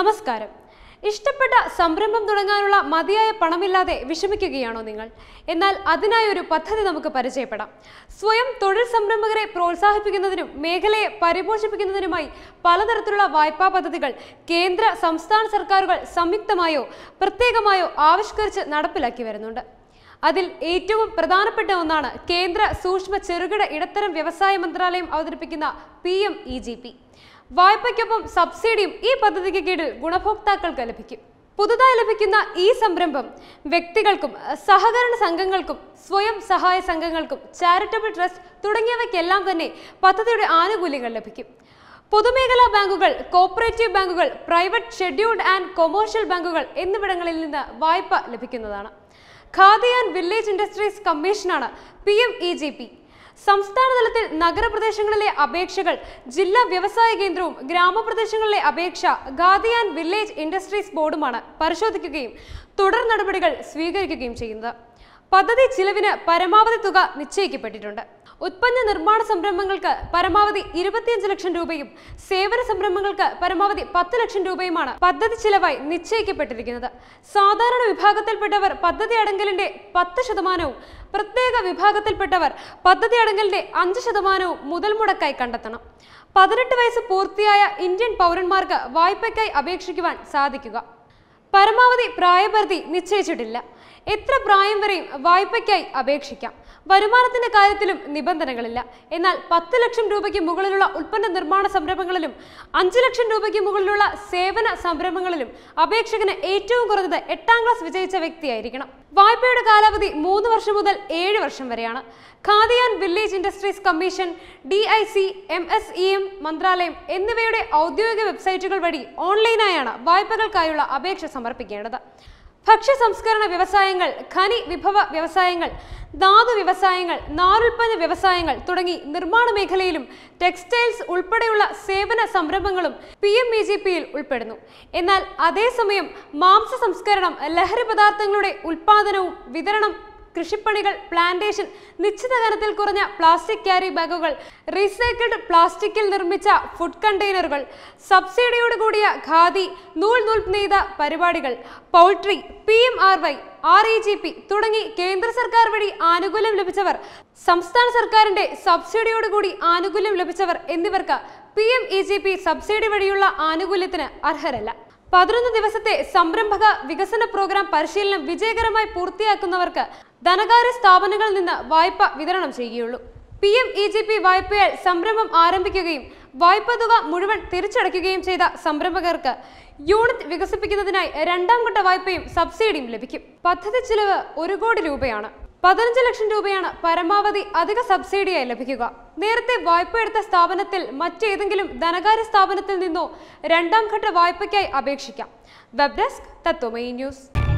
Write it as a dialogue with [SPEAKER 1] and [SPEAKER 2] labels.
[SPEAKER 1] നമസ്കാരം ഇഷ്ടപ്പെട്ട സംരംഭം തുടങ്ങാനുള്ള മതിയായ പണമില്ലാതെ വിഷമിക്കുകയാണോ നിങ്ങൾ എന്നാൽ അതിനായ ഒരു പദ്ധതി നമുക്ക് പരിചയപ്പെടാം സ്വയം തൊഴിൽ സംരംഭകരെ പ്രോത്സാഹിപ്പിക്കുന്നതിനും മേഖലയെ പരിപോഷിപ്പിക്കുന്നതിനുമായി പലതരത്തിലുള്ള വായ്പാ പദ്ധതികൾ കേന്ദ്ര സംസ്ഥാന സർക്കാരുകൾ സംയുക്തമായോ പ്രത്യേകമായോ ആവിഷ്കരിച്ച് നടപ്പിലാക്കി വരുന്നുണ്ട് അതിൽ ഏറ്റവും പ്രധാനപ്പെട്ട ഒന്നാണ് കേന്ദ്ര സൂക്ഷ്മ ചെറുകിട ഇടത്തരം വ്യവസായ മന്ത്രാലയം അവതരിപ്പിക്കുന്ന P M E G P വായ്പയ്ക്കൊപ്പം സബ്സിഡിയും ഈ പദ്ധതിക്ക് കീഴിൽ ഗുണഭോക്താക്കൾക്ക് ലഭിക്കും പുതുതായി ലഭിക്കുന്ന ഈ സംരംഭം വ്യക്തികൾക്കും സഹകരണ സംഘങ്ങൾക്കും സ്വയം സഹായ സംഘങ്ങൾക്കും ചാരിറ്റബിൾ ട്രസ്റ്റ് തുടങ്ങിയവയ്ക്കെല്ലാം തന്നെ പദ്ധതിയുടെ ആനുകൂല്യങ്ങൾ ലഭിക്കും പൊതുമേഖലാ ബാങ്കുകൾ കോപ്പറേറ്റീവ് ബാങ്കുകൾ പ്രൈവറ്റ് ഷെഡ്യൂൾഡ് ആൻഡ് കൊമേഴ്ഷ്യൽ ബാങ്കുകൾ എന്നിവിടങ്ങളിൽ നിന്ന് വായ്പ ലഭിക്കുന്നതാണ് ഖാദി ആൻഡ് വില്ലേജ് ഇൻഡസ്ട്രീസ് കമ്മീഷനാണ് P M E G P സംസ്ഥാനതലത്തിൽ നഗരപ്രദേശങ്ങളിലെ അപേക്ഷകൾ ജില്ലാ വ്യവസായ കേന്ദ്രവും ഗ്രാമപ്രദേശങ്ങളിലെ അപേക്ഷ ഗാദിയാൻ വില്ലേജ് ഇൻഡസ്ട്രീസ് ബോർഡുമാണ് പരിശോധിക്കുകയും തുടർ നടപടികൾ സ്വീകരിക്കുകയും ചെയ്യുന്നത് പദ്ധതി ചിലവിന് പരമാവധി തുക നിശ്ചയിക്കപ്പെട്ടിട്ടുണ്ട് ഉത്പന്ന നിർമ്മാണ സംരംഭങ്ങൾക്ക് പരമാവധി ഇരുപത്തിയഞ്ച് ലക്ഷം രൂപയും സേവന സംരംഭങ്ങൾക്ക് പരമാവധി പത്ത് ലക്ഷം രൂപയുമാണ് പദ്ധതി ചിലവായി നിശ്ചയിക്കപ്പെട്ടിരിക്കുന്നത് സാധാരണ വിഭാഗത്തിൽപ്പെട്ടവർ പദ്ധതി അടങ്കലിന്റെ പത്ത് ശതമാനവും പ്രത്യേക വിഭാഗത്തിൽപ്പെട്ടവർ പദ്ധതി അടങ്കലിന്റെ അഞ്ച് ശതമാനവും മുതൽ മുടക്കായി കണ്ടെത്തണം പതിനെട്ട് വയസ്സ് പൂർത്തിയായ ഇന്ത്യൻ പൗരന്മാർക്ക് വായ്പയ്ക്കായി അപേക്ഷിക്കുവാൻ സാധിക്കുക പരമാവധി പ്രായപരിധി നിശ്ചയിച്ചിട്ടില്ല എത്ര പ്രായം വരെയും വായ്പയ്ക്കായി അപേക്ഷിക്കാം വരുമാനത്തിന്റെ കാര്യത്തിലും നിബന്ധനകളില്ല എന്നാൽ പത്ത് ലക്ഷം രൂപയ്ക്ക് മുകളിലുള്ള ഉൽപ്പന്ന നിർമ്മാണ സംരംഭങ്ങളിലും അഞ്ചു ലക്ഷം രൂപയ്ക്ക് മുകളിലുള്ള സേവന സംരംഭങ്ങളിലും അപേക്ഷകന് ഏറ്റവും കുറഞ്ഞത് എട്ടാം ക്ലാസ് വിജയിച്ച വ്യക്തിയായിരിക്കണം വായ്പയുടെ കാലാവധി മൂന്ന് വർഷം മുതൽ ഏഴ് വർഷം വരെയാണ് Khadi and village industries commission D I C M S M E മന്ത്രാലയം എന്നിവയുടെ ഔദ്യോഗിക വെബ്സൈറ്റുകൾ വഴി ഓൺലൈനായാണ് വായ്പകൾക്കായുള്ള അപേക്ഷ സമർപ്പിക്കേണ്ടത് ഭക്ഷ്യ സംസ്കരണ വ്യവസായങ്ങൾ ഖനി വിഭവ വ്യവസായങ്ങൾ ധാതു വ്യവസായങ്ങൾ നാരുൽപ്പന്ന വ്യവസായങ്ങൾ തുടങ്ങി നിർമ്മാണ മേഖലയിലും ടെക്സ്റ്റൈൽസ് ഉൾപ്പെടെയുള്ള സേവന സംരംഭങ്ങളും പി എം ഇ ജി പിയിൽ ഉൾപ്പെടുന്നു എന്നാൽ അതേസമയം മാംസ സംസ്കരണം ലഹരി പദാർത്ഥങ്ങളുടെ ഉൽപ്പാദനവും വിതരണം കൃഷിപ്പണികൾ പ്ലാന്റേഷൻ നിശ്ചിത തരത്തിൽ കുറഞ്ഞ പ്ലാസ്റ്റിക് ക്യാരി ബാഗുകൾ റീസൈക്കിൾഡ് പ്ലാസ്റ്റിക്കിൽ നിർമ്മിച്ച ഫുഡ് കണ്ടെയ്നറുകൾ സബ്സിഡിയോട് കൂടിയ ഖാദി നൂൽ നൂൽ നെയ്ത പരിപാടികൾ poultry P M R Y R E G P തുടങ്ങി കേന്ദ്ര സർക്കാർ വഴി ആനുകൂല്യം ലഭിച്ചവർ സംസ്ഥാന സർക്കാരിന്റെ സബ്സിഡിയോട് കൂടി ആനുകൂല്യം ലഭിച്ചവർ എന്നിവർക്ക് P M E G P subsidy വഴിയുള്ള ആനുകൂല്യത്തിന് അർഹരല്ല പതിനൊന്ന് ദിവസത്തെ സംരംഭക വികസന പ്രോഗ്രാം പരിശീലനം വിജയകരമായി പൂർത്തിയാക്കുന്നവർക്ക് ധനകാര്യ സ്ഥാപനങ്ങളിൽ നിന്ന് വായ്പ വിതരണം ചെയ്യുകയുള്ളൂ P M E G P വായ്പയാൽ സംരംഭം ആരംഭിക്കുകയും വായ്പ തുക മുഴുവൻ തിരിച്ചടയ്ക്കുകയും ചെയ്ത സംരംഭകർക്ക് യൂണിറ്റ് വികസിപ്പിക്കുന്നതിനായി രണ്ടാം ഘട്ട വായ്പയും സബ്സിഡിയും ലഭിക്കും പദ്ധതി ചിലവ് ഒരു കോടി രൂപയാണ് പതിനഞ്ച് ലക്ഷം രൂപയാണ് പരമാവധി അധിക സബ്സിഡിയായി ലഭിക്കുക നേരത്തെ വായ്പ എടുത്ത സ്ഥാപനത്തിൽ മറ്റേതെങ്കിലും ധനകാര്യ സ്ഥാപനത്തിൽ നിന്നോ രണ്ടാം ഘട്ട വായ്പയ്ക്കായി അപേക്ഷിക്കാം വെബ് ഡെസ്ക് തത്വമയി ന്യൂസ്